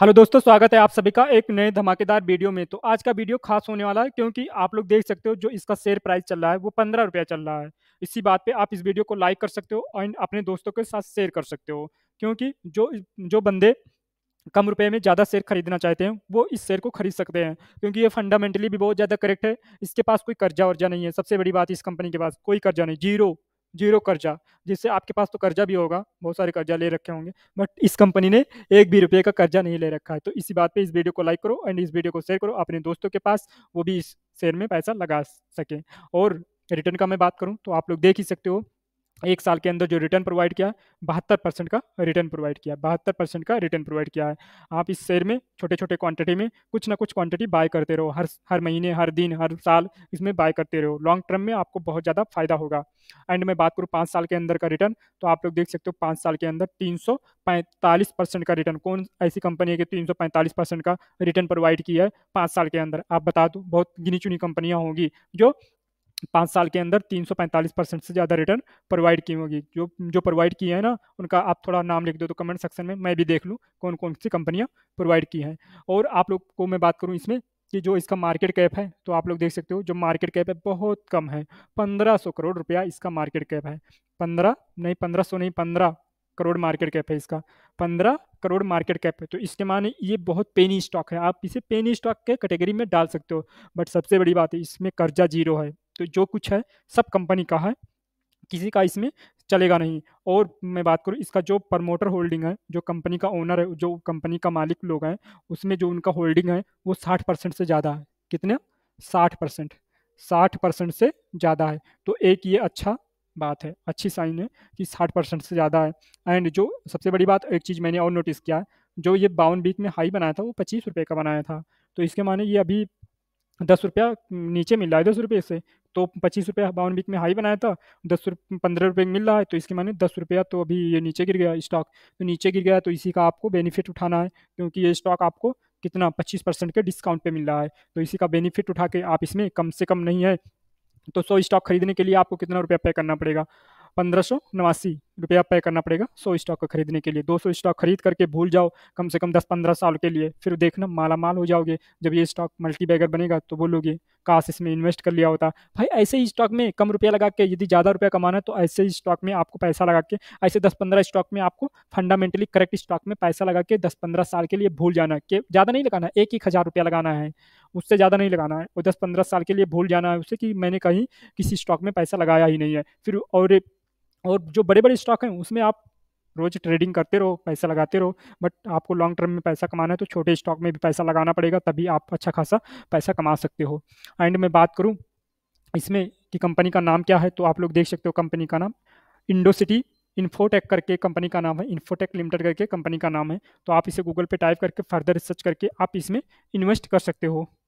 hello दोस्तों स्वागत है आप सभी का एक नए धमाकेदार वीडियो में तो आज का वीडियो खास होने वाला है क्योंकि आप लोग देख सकते हो जो इसका शेयर प्राइस चल रहा है वो पंद्रह रुपया चल रहा है इसी बात पे आप इस वीडियो को लाइक कर सकते हो और अपने दोस्तों के साथ शेयर कर सकते हो क्योंकि जो जो बंदे कम रुपए में ज़्यादा शेयर खरीदना चाहते हैं वो इस शेयर को खरीद सकते हैं क्योंकि ये फंडामेंटली भी बहुत ज़्यादा करेक्ट है इसके पास कोई कर्जा वर्जा नहीं है सबसे बड़ी बात इस कंपनी के पास कोई कर्जा नहीं जीरो जीरो कर्जा जिससे आपके पास तो कर्जा भी होगा बहुत सारे कर्जा ले रखे होंगे बट इस कंपनी ने एक भी रुपये का कर्जा नहीं ले रखा है तो इसी बात पे इस वीडियो को लाइक करो एंड इस वीडियो को शेयर करो अपने दोस्तों के पास वो भी इस शेयर में पैसा लगा सकें और रिटर्न का मैं बात करूँ तो आप लोग देख ही सकते हो एक साल के अंदर जो रिटर्न प्रोवाइड किया बहत्तर परसेंट का रिटर्न प्रोवाइड किया बहत्तर परसेंट का रिटर्न प्रोवाइड किया है आप इस शेयर में छोटे छोटे क्वांटिटी में कुछ ना कुछ क्वांटिटी बाय करते रहो हर हर महीने हर दिन हर साल इसमें बाय करते रहो लॉन्ग टर्म में आपको बहुत ज़्यादा फायदा होगा एंड मैं बात करूँ पाँच साल के अंदर का रिटर्न तो आप लोग देख सकते हो पाँच साल के अंदर तीन परसेंट का रिटर्न कौन ऐसी कंपनी है कि तीन परसेंट का रिटर्न प्रोवाइड किया है पाँच साल के अंदर आप बता दो बहुत गिनी चुनी कंपनियाँ होंगी जो पाँच साल के अंदर 345 परसेंट से ज़्यादा रिटर्न प्रोवाइड की होगी जो जो प्रोवाइड की है ना उनका आप थोड़ा नाम लिख दो तो कमेंट सेक्शन में मैं भी देख लूँ कौन कौन सी कंपनियाँ प्रोवाइड की हैं और आप लोग को मैं बात करूँ इसमें कि जो इसका मार्केट कैप है तो आप लोग देख सकते हो जो मार्केट कैप है बहुत कम है पंद्रह सौ करोड़ रुपया इसका मार्केट कैप है पंद्रह नहीं पंद्रह सौ नहीं पंद्रह करोड़ मार्केट कैप है इसका पंद्रह करोड़ मार्केट कैप है तो इसके माने ये बहुत पेनी स्टॉक है आप इसे पेनी स्टॉक के कैटेगरी में डाल सकते हो बट सबसे बड़ी बात है इसमें कर्जा जीरो है तो जो कुछ है सब कंपनी का है किसी का इसमें चलेगा नहीं और मैं बात करूँ इसका जो प्रमोटर होल्डिंग है जो कंपनी का ओनर है जो कंपनी का मालिक लोग हैं उसमें जो उनका होल्डिंग है वो साठ परसेंट से ज़्यादा है कितने साठ परसेंट साठ परसेंट से ज़्यादा है तो एक ये अच्छा बात है अच्छी साइन है कि साठ परसेंट से ज़्यादा है एंड जो सबसे बड़ी बात एक चीज़ मैंने और नोटिस किया है जो ये बावन बीक में हाई बनाया था वो पच्चीस रुपये का बनाया था तो इसके माने ये अभी दस रुपया नीचे मिल रहा है दस रुपये से तो पच्चीस रुपया बावन बीच में हाई बनाया था दस रुपये पंद्रह रुपये मिल रहा है तो इसके माने दस रुपया तो अभी ये नीचे गिर गया स्टॉक तो नीचे गिर गया तो इसी का आपको बेनिफिट उठाना है क्योंकि ये स्टॉक आपको कितना पच्चीस परसेंट के डिस्काउंट पे मिल रहा है तो इसी का बेनिफिट उठा के आप इसमें कम से कम नहीं है तो सौ स्टॉक खरीदने के लिए आपको कितना रुपया पे करना पड़ेगा पंद्रह सौ नवासी रुपया पे करना पड़ेगा सौ स्टॉक को खरीदने के लिए दो सौ स्टॉक खरीद करके भूल जाओ कम से कम दस पंद्रह साल के लिए फिर देखना माला माल हो जाओगे जब ये स्टॉक मल्टी बैगर बनेगा तो बोलोगे काश इसमें इन्वेस्ट कर लिया होता भाई ऐसे ही स्टॉक में कम रुपया लगा के यदि ज़्यादा रुपया कमाना है तो ऐसे ही स्टॉक में आपको पैसा लगा के ऐसे दस पंद्रह स्टॉक में आपको फंडामेंटली करेक्ट स्टॉक में पैसा लगा के दस पंद्रह साल के लिए भूल जाना कि ज़्यादा नहीं लगाना एक एक हज़ार रुपया लगाना है उससे ज़्यादा नहीं लगाना है और दस पंद्रह साल के लिए भूल जाना है उससे कि मैंने कहीं किसी स्टॉक में पैसा लगाया ही नहीं है फिर और और जो बड़े बड़े स्टॉक हैं उसमें आप रोज ट्रेडिंग करते रहो पैसा लगाते रहो बट आपको लॉन्ग टर्म में पैसा कमाना है तो छोटे स्टॉक में भी पैसा लगाना पड़ेगा तभी आप अच्छा खासा पैसा कमा सकते हो एंड मैं बात करूँ इसमें कि कंपनी का नाम क्या है तो आप लोग देख सकते हो कंपनी का नाम इंडोसिटी इन्फोटेक करके कंपनी का नाम है इन्फोटेक लिमिटेड करके कंपनी का नाम है तो आप इसे गूगल पे टाइप करके फर्दर रिसर्च करके आप इसमें इन्वेस्ट कर सकते हो